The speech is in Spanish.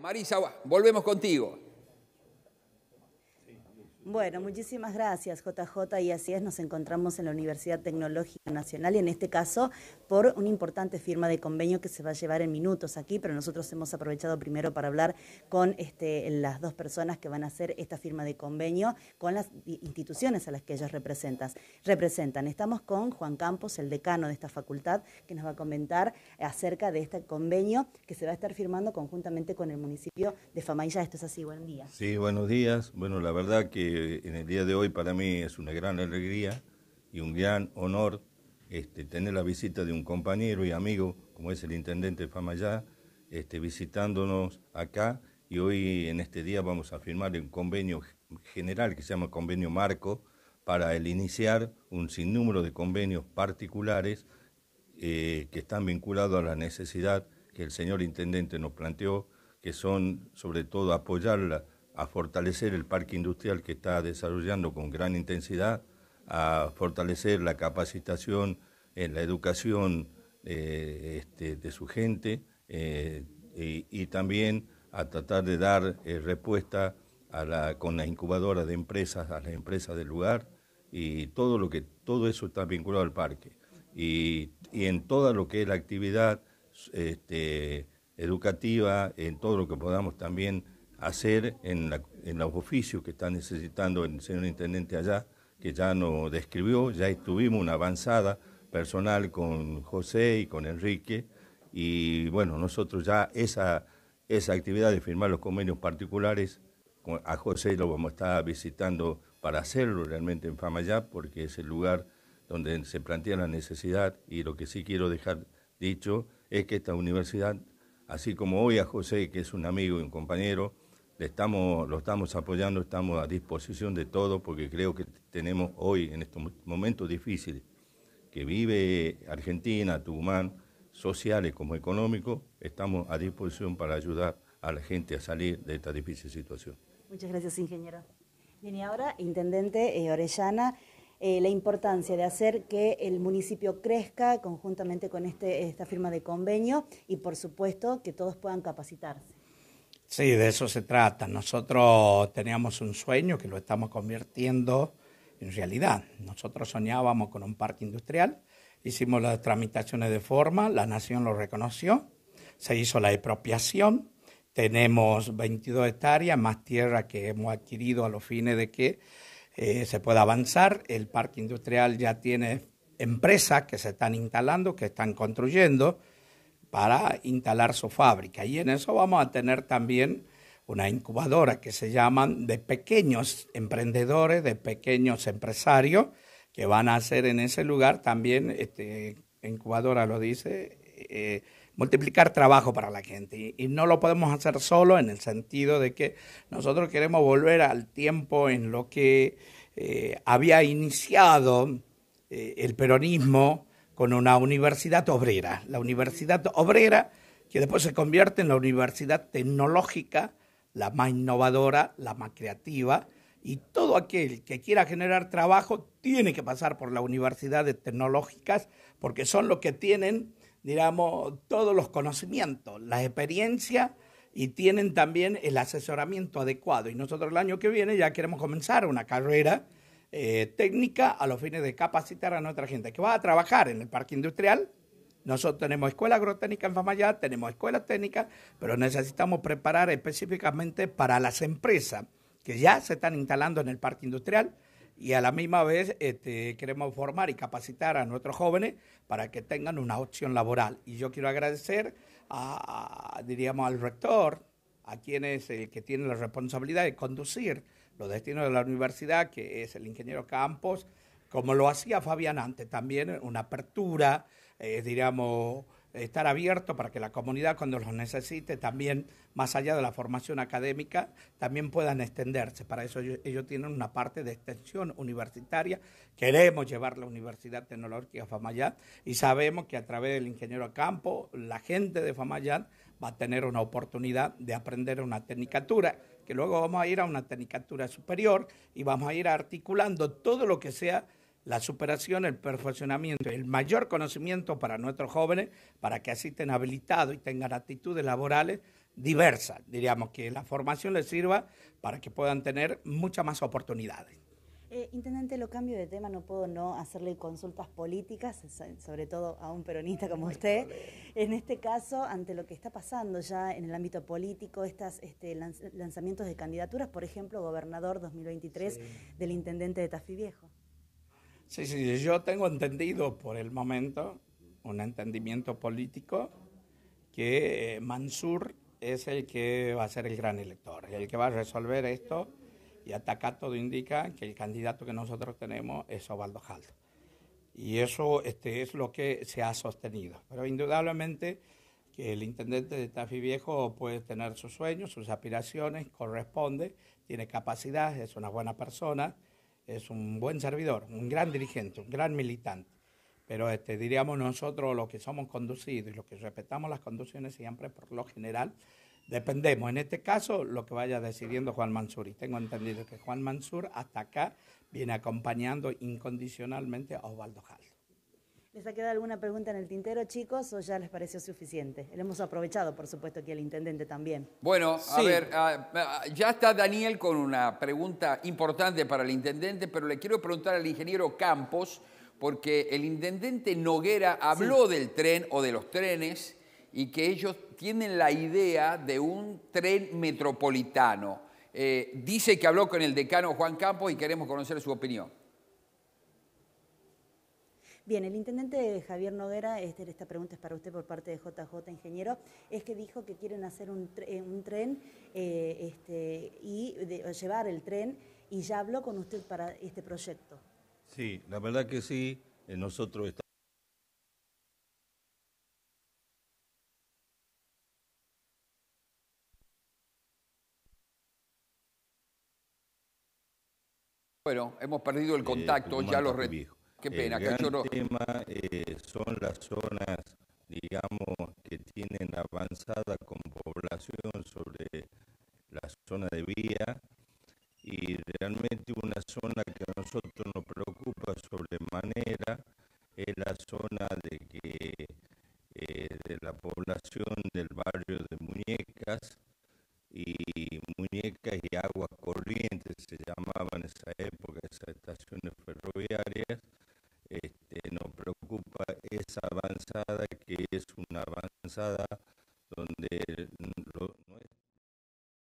Marisa, volvemos contigo. Bueno, muchísimas gracias, JJ. Y así es, nos encontramos en la Universidad Tecnológica Nacional y en este caso por una importante firma de convenio que se va a llevar en minutos aquí, pero nosotros hemos aprovechado primero para hablar con este, las dos personas que van a hacer esta firma de convenio con las instituciones a las que ellos representan. representan. Estamos con Juan Campos, el decano de esta facultad, que nos va a comentar acerca de este convenio que se va a estar firmando conjuntamente con el municipio de Famailla. Esto es así, buen día. Sí, buenos días. Bueno, la verdad que en el día de hoy para mí es una gran alegría y un gran honor este, tener la visita de un compañero y amigo, como es el intendente Famayá, este, visitándonos acá. Y hoy, en este día, vamos a firmar un convenio general que se llama Convenio Marco para el iniciar un sinnúmero de convenios particulares eh, que están vinculados a la necesidad que el señor intendente nos planteó, que son sobre todo apoyar la, a fortalecer el parque industrial que está desarrollando con gran intensidad, a fortalecer la capacitación en la educación eh, este, de su gente eh, y, también a tratar de dar eh, respuesta con las incubadoras de empresas, a las empresas del lugar y todo, lo que, todo eso está vinculado al parque. Y, en toda lo que es la actividad este, educativa, en todo lo que podamos también hacer en, los oficios que está necesitando el señor intendente allá, que ya nos describió, ya tuvimos una avanzada personal con José y con Enrique, y bueno, nosotros ya esa, esa actividad de firmar los convenios particulares, a José lo vamos a estar visitando para hacerlo realmente en Famayá, porque es el lugar donde se plantea la necesidad, y lo que sí quiero dejar dicho es que esta universidad, así como hoy a José, que es un amigo y un compañero, estamos, lo estamos apoyando, estamos a disposición de todo, porque creo que tenemos hoy, en estos momentos difíciles que vive Argentina, Tucumán, sociales como económicos, estamos a disposición para ayudar a la gente a salir de esta difícil situación. Muchas gracias, ingeniero. Bien, y ahora, Intendente eh, Orellana, eh, la importancia de hacer que el municipio crezca conjuntamente con este, esta firma de convenio y, por supuesto, que todos puedan capacitarse. Sí, de eso se trata. Nosotros teníamos un sueño que lo estamos convirtiendo en realidad. Nosotros soñábamos con un parque industrial, hicimos las tramitaciones de forma, la nación lo reconoció, se hizo la expropiación, tenemos 22 hectáreas más tierra que hemos adquirido a los fines de que eh, se pueda avanzar. El parque industrial ya tiene empresas que se están instalando, que están construyendo para instalar su fábrica. Y en eso vamos a tener también una incubadora que se llaman de pequeños emprendedores, de pequeños empresarios, que van a hacer en ese lugar también, este, incubadora lo dice, eh, multiplicar trabajo para la gente. Y, no lo podemos hacer solo en el sentido de que nosotros queremos volver al tiempo en lo que eh, había iniciado eh, el peronismo con una universidad obrera, la Universidad Obrera, que después se convierte en la Universidad Tecnológica, la más innovadora, la más creativa, y todo aquel que quiera generar trabajo tiene que pasar por las universidades tecnológicas, porque son los que tienen, digamos, todos los conocimientos, la experiencia y tienen también el asesoramiento adecuado. Y nosotros el año que viene ya queremos comenzar una carrera eh, técnica a los fines de capacitar a nuestra gente que va a trabajar en el parque industrial. Nosotros tenemos escuela agrotécnica en Famayá, tenemos escuelas técnicas, pero necesitamos preparar específicamente para las empresas que ya se están instalando en el parque industrial y a la misma vez este, queremos formar y capacitar a nuestros jóvenes para que tengan una opción laboral. Y yo quiero agradecer, diríamos, al rector, a quienes que tiene la responsabilidad de conducir los destinos de la universidad, que es el ingeniero Campos, como lo hacía Fabián antes, también una apertura, eh, diríamos, estar abierto para que la comunidad cuando los necesite también, más allá de la formación académica, también puedan extenderse. Para eso ellos, tienen una parte de extensión universitaria. Queremos llevar la Universidad Tecnológica a Famayán y sabemos que a través del ingeniero Campo, la gente de Famayán va a tener una oportunidad de aprender una tecnicatura que luego vamos a ir a una tecnicatura superior y vamos a ir articulando todo lo que sea la superación, el perfeccionamiento, el mayor conocimiento para nuestros jóvenes, para que así estén habilitados y tengan actitudes laborales diversas, diríamos, que la formación les sirva para que puedan tener muchas más oportunidades. Eh, intendente, lo cambio de tema, no puedo no hacerle consultas políticas, sobre todo a un peronista como usted. En este caso, ante lo que está pasando ya en el ámbito político, estos este, lanzamientos de candidaturas, por ejemplo, gobernador 2023 del intendente de Tafí Viejo. Sí, sí, yo tengo entendido por el momento un entendimiento político que eh, Mansur es el que va a ser el gran elector, el que va a resolver esto y hasta acá todo indica que el candidato que nosotros tenemos es Osvaldo Jaldo. Y eso este, es lo que se ha sostenido. Pero indudablemente que el intendente de Tafi Viejo puede tener sus sueños, sus aspiraciones, corresponde, tiene capacidad, es una buena persona, es un buen servidor, un gran dirigente, un gran militante. Pero este, diríamos nosotros, los que somos conducidos y los que respetamos las conducciones siempre, por lo general, Dependemos, en este caso, lo que vaya decidiendo Juan Mansur. Y tengo entendido que Juan Mansur hasta acá viene acompañando incondicionalmente a Osvaldo Jaldo. ¿Les ha quedado alguna pregunta en el tintero, chicos, o ya les pareció suficiente? Le hemos aprovechado, por supuesto, aquí el intendente también. Bueno, a ver, ah, ah, ya está Daniel con una pregunta importante para el intendente, pero le quiero preguntar al ingeniero Campos, porque el intendente Noguera habló del tren o de los trenes y que ellos tienen la idea de un tren metropolitano. Eh, dice que habló con el decano Juan Campos y queremos conocer su opinión. Bien, el intendente Javier Noguera, este, esta pregunta es para usted por parte de JJ Ingeniero, es que dijo que quieren hacer un, eh, tren eh, este, y llevar el tren y ya habló con usted para este proyecto. Sí, la verdad que sí, nosotros estamos... Bueno, hemos perdido el eh, contacto, ya lo repito Qué pena, el gran tema eh, son las zonas, digamos, que tienen avanzada con población sobre la zona de vía y realmente una zona que a nosotros nos preocupa sobremanera es la zona de que eh, de la población del barrio de Muñecas y Muñecas y Aguas Corrientes se llama esa época, esas estaciones ferroviarias, este, nos preocupa esa avanzada que es una avanzada